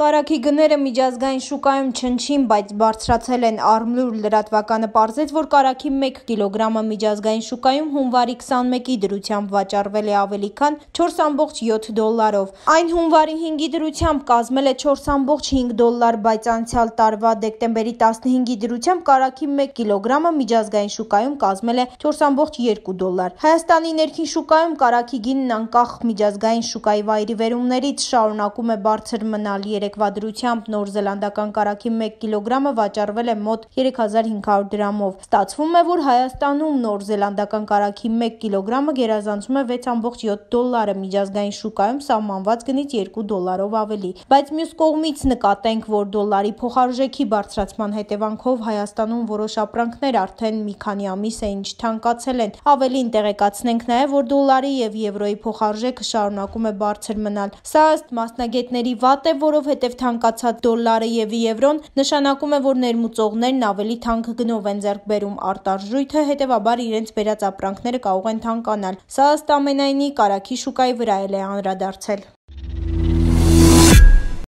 Կարաքի գները միջազգային շուկայում չնչին, բայց բարձրացել են արմլուր լրատվականը պարզեց, որ կարաքի 1 կիլոգրամը միջազգային շուկայում հունվարի 21-ի դրությամբ վաճարվել է ավելի քան 4.7 դոլարով։ Այն հունվարի 5-ի դրությամբ կազմել է 4.5 դոլար, բայց անցյալ տարվա դեկտեմբերի 15-ի դրությամբ կարաքի 1 կիլոգրամը միջազգային շուկայում կազմել է 4.2 դոլար։ Հայաստանի ներքին շուկայում կարաքի գինն անկախ միջազգային շուկայի վայրի վերումներից շարունակում է բարձր մնալ 3 լեկվադրությամբ Նոր Զելանդական կարագի 1 կիլոգրամը վաճառվել է մոտ 3500 դրամով։ Ստացվում է, որ Հայաստանում Նոր Զելանդական կարագի 1 կիլոգրամը գերազանցում է 6.7 դոլարը միջազգային շուկայում սահմանված գնից 2 դոլարով ավելի։ Բայց մյուս կողմից նկատենք, որ դոլարի փոխարժեքի բարձրացման հետևանքով Հայաստանում որոշ ապրանքներ արդեն մի քանի ամիս է ինչ թանկացել են։ Ավելին տեղեկացնենք նաև, որ դոլարի եւ եվրոյի փոխարժեքը շարունակում է բարձր մնալ։ Սա ըստ մասնագետների վատ է, որովհետեւ որովհետև թանկացած դոլարը եւ եվրոն նշանակում է, որ ներմուծողներն ավելի թանկ գնով են ձեռք բերում արտարժույթը, հետեւաբար իրենց բերած ապրանքները կարող են թանկանալ։ Սա ըստ ամենայնի կարաքի շուկայի վրա էլ է անդրադարձել։